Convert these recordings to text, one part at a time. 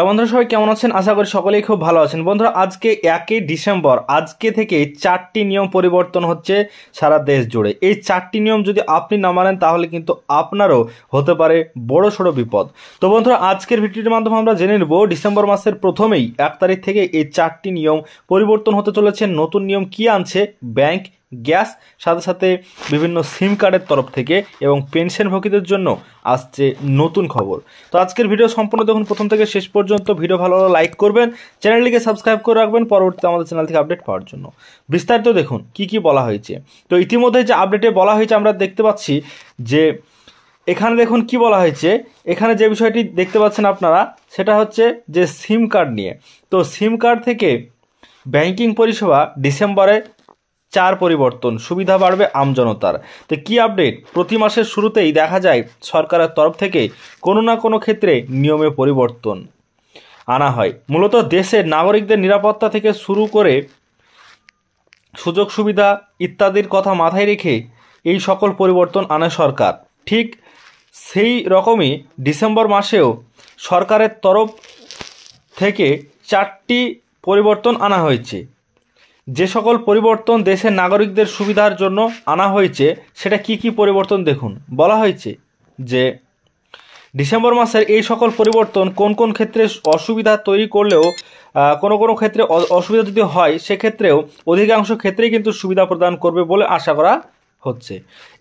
তা বন্ধুরা সবাই কেমন আছেন আশা করি সকলেই খুব ভালো আছেন বন্ধুরা আজকে একই ডিসেম্বর আজকে থেকে চারটি নিয়ম পরিবর্তন হচ্ছে সারা দেশ জুড়ে এই চারটি নিয়ম যদি আপনি না মানেন তাহলে কিন্তু আপনারও হতে পারে বড় সড়ো বিপদ তো বন্ধুরা আজকের ভিডিওটির মাধ্যমে আমরা জেনে নেব ডিসেম্বর মাসের প্রথমেই এক তারিখ থেকে এই চারটি নিয়ম পরিবর্তন হতে চলেছে নতুন নিয়ম কি আনছে ব্যাংক গ্যাস সাথে সাথে বিভিন্ন সিম কার্ডের তরফ থেকে এবং পেনশনভোগীদের জন্য আসছে নতুন খবর তো আজকের ভিডিও সম্পূর্ণ দেখুন প্রথম থেকে শেষ পর্যন্ত ভিডিও ভালো লাইক করবেন চ্যানেলটিকে সাবস্ক্রাইব করে রাখবেন পরবর্তীতে আমাদের চ্যানেল থেকে আপডেট পাওয়ার জন্য বিস্তারিত দেখুন কি কি বলা হয়েছে তো ইতিমধ্যে যে আপডেটে বলা হয়েছে আমরা দেখতে পাচ্ছি যে এখানে দেখুন কি বলা হয়েছে এখানে যে বিষয়টি দেখতে পাচ্ছেন আপনারা সেটা হচ্ছে যে সিম কার্ড নিয়ে তো সিম কার্ড থেকে ব্যাংকিং পরিষেবা ডিসেম্বরে চার পরিবর্তন সুবিধা বাড়বে আমজনতার তো কি আপডেট প্রতি মাসের শুরুতেই দেখা যায় সরকারের তরফ থেকে কোনো না কোনো ক্ষেত্রে নিয়মে পরিবর্তন আনা হয় মূলত দেশের নাগরিকদের নিরাপত্তা থেকে শুরু করে সুযোগ সুবিধা ইত্যাদির কথা মাথায় রেখে এই সকল পরিবর্তন আনে সরকার ঠিক সেই রকমই ডিসেম্বর মাসেও সরকারের তরফ থেকে চারটি পরিবর্তন আনা হয়েছে যে সকল পরিবর্তন দেশের নাগরিকদের সুবিধার জন্য আনা হয়েছে সেটা কি কি পরিবর্তন দেখুন বলা হয়েছে যে ডিসেম্বর মাসের এই সকল পরিবর্তন কোন কোন ক্ষেত্রে অসুবিধা তৈরি করলেও কোনো কোনো ক্ষেত্রে অসুবিধা যদি হয় সেক্ষেত্রেও অধিকাংশ ক্ষেত্রেই কিন্তু সুবিধা প্রদান করবে বলে আশা করা হচ্ছে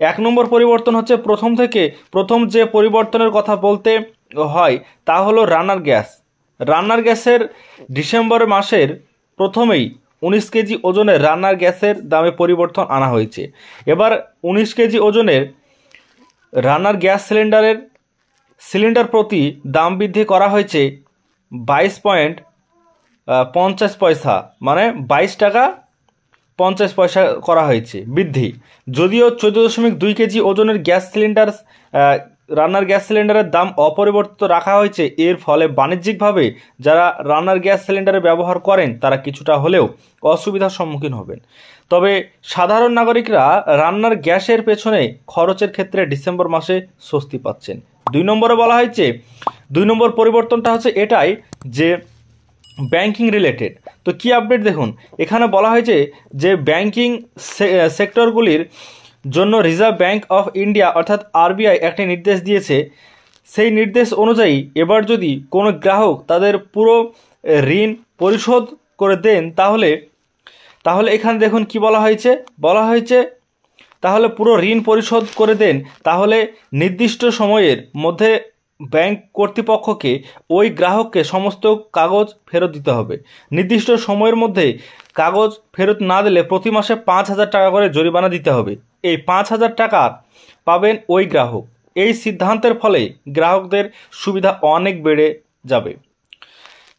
এক নম্বর পরিবর্তন হচ্ছে প্রথম থেকে প্রথম যে পরিবর্তনের কথা বলতে হয় তা হলো রান্নার গ্যাস রান্নার গ্যাসের ডিসেম্বর মাসের প্রথমেই উনিশ কেজি ওজনের রান্নার গ্যাসের দামে পরিবর্তন আনা হয়েছে এবার উনিশ কেজি ওজনের রান্নার গ্যাস সিলিন্ডারের সিলিন্ডার প্রতি দাম বৃদ্ধি করা হয়েছে বাইশ পয়েন্ট পঞ্চাশ পয়সা মানে বাইশ টাকা পঞ্চাশ পয়সা করা হয়েছে বৃদ্ধি যদিও চোদ্দো দশমিক দুই কেজি ওজনের গ্যাস সিলিন্ডার রান্নার গ্যাস সিলিন্ডারের দাম অপরিবর্তিত রাখা হয়েছে এর ফলে বাণিজ্যিকভাবে যারা রান্নার গ্যাস সিলিন্ডারে ব্যবহার করেন তারা কিছুটা হলেও অসুবিধার সম্মুখীন হবেন তবে সাধারণ নাগরিকরা রান্নার গ্যাসের পেছনে খরচের ক্ষেত্রে ডিসেম্বর মাসে স্বস্তি পাচ্ছেন দুই নম্বরে বলা হয়েছে দুই নম্বর পরিবর্তনটা হচ্ছে এটাই যে ব্যাংকিং রিলেটেড তো কি আপডেট দেখুন এখানে বলা হয়েছে যে ব্যাংকিং সেক্টরগুলির জন্য রিজার্ভ ব্যাঙ্ক অফ ইন্ডিয়া অর্থাৎ আরবিআই একটি নির্দেশ দিয়েছে সেই নির্দেশ অনুযায়ী এবার যদি কোনো গ্রাহক তাদের পুরো ঋণ পরিশোধ করে দেন তাহলে তাহলে এখানে দেখুন কি বলা হয়েছে বলা হয়েছে তাহলে পুরো ঋণ পরিশোধ করে দেন তাহলে নির্দিষ্ট সময়ের মধ্যে ব্যাংক কর্তৃপক্ষকে ওই গ্রাহককে সমস্ত কাগজ ফেরত দিতে হবে নির্দিষ্ট সময়ের মধ্যে কাগজ ফেরত না দিলে প্রতি মাসে পাঁচ হাজার টাকা করে জরিমানা দিতে হবে এই পাঁচ হাজার টাকা পাবেন ওই গ্রাহক এই সিদ্ধান্তের ফলে গ্রাহকদের সুবিধা অনেক বেড়ে যাবে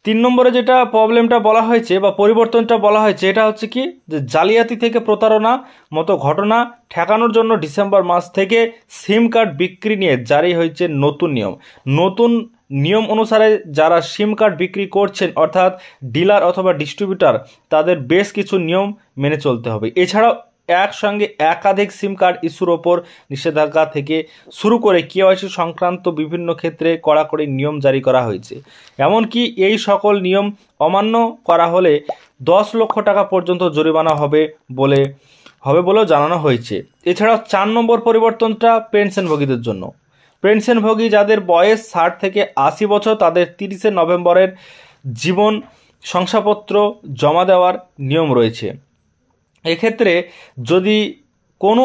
তিন নম্বরে যেটা প্রবলেমটা বলা হয়েছে বা পরিবর্তনটা বলা হয়েছে এটা হচ্ছে কি যে জালিয়াতি থেকে প্রতারণা মতো ঘটনা ঠেকানোর জন্য ডিসেম্বর মাস থেকে সিম কার্ড বিক্রি নিয়ে জারি হয়েছে নতুন নিয়ম নতুন নিয়ম অনুসারে যারা সিম কার্ড বিক্রি করছেন অর্থাৎ ডিলার অথবা ডিস্ট্রিবিউটার তাদের বেশ কিছু নিয়ম মেনে চলতে হবে এছাড়াও একসঙ্গে একাধিক সিম কার্ড ইস্যুর ওপর নিষেধাজ্ঞা থেকে শুরু করে কেওয়াইসি সংক্রান্ত বিভিন্ন ক্ষেত্রে কড়াকড়ি নিয়ম জারি করা হয়েছে এমনকি এই সকল নিয়ম অমান্য করা হলে দশ লক্ষ টাকা পর্যন্ত জরিমানা হবে বলে হবে বলেও জানানো হয়েছে এছাড়াও চার নম্বর পরিবর্তনটা পেনশনভোগীদের জন্য পেনশনভোগী যাদের বয়স ষাট থেকে আশি বছর তাদের তিরিশে নভেম্বরের জীবন শংসাপত্র জমা দেওয়ার নিয়ম রয়েছে এক্ষেত্রে যদি কোনো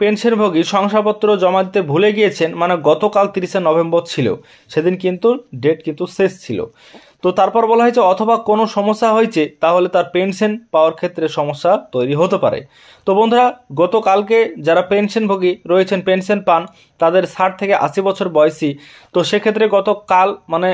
পেনশনভোগী শংসাপত্র জমা দিতে ভুলে গিয়েছেন মানে গতকাল তিরিশে নভেম্বর ছিল সেদিন কিন্তু ডেট কিন্তু শেষ ছিল তো তারপর বলা হয়েছে অথবা কোনো সমস্যা হয়েছে তাহলে তার পেনশন পাওয়ার ক্ষেত্রে সমস্যা তৈরি হতে পারে তো বন্ধুরা গতকালকে যারা পেনশনভোগী রয়েছেন পেনশন পান তাদের ষাট থেকে আশি বছর বয়সী তো সেক্ষেত্রে গতকাল মানে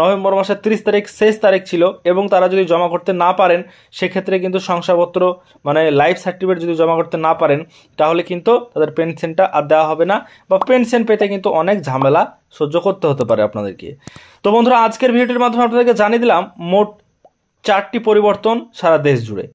নভেম্বর মাসের তিরিশ তারিখ শেষ তারিখ ছিল এবং তারা যদি জমা করতে না পারেন সেক্ষেত্রে কিন্তু শংসাপত্র মানে লাইফ সার্টিফিকেট যদি জমা করতে না পারেন তাহলে কিন্তু তাদের পেনশনটা আর দেওয়া হবে না বা পেনশন পেতে কিন্তু অনেক ঝামেলা সহ্য করতে হতে পারে আপনাদেরকে তো বন্ধুরা আজকের ভিডিওটির মাধ্যমে আপনাদেরকে জানিয়ে দিলাম মোট চারটি পরিবর্তন সারা দেশ জুড়ে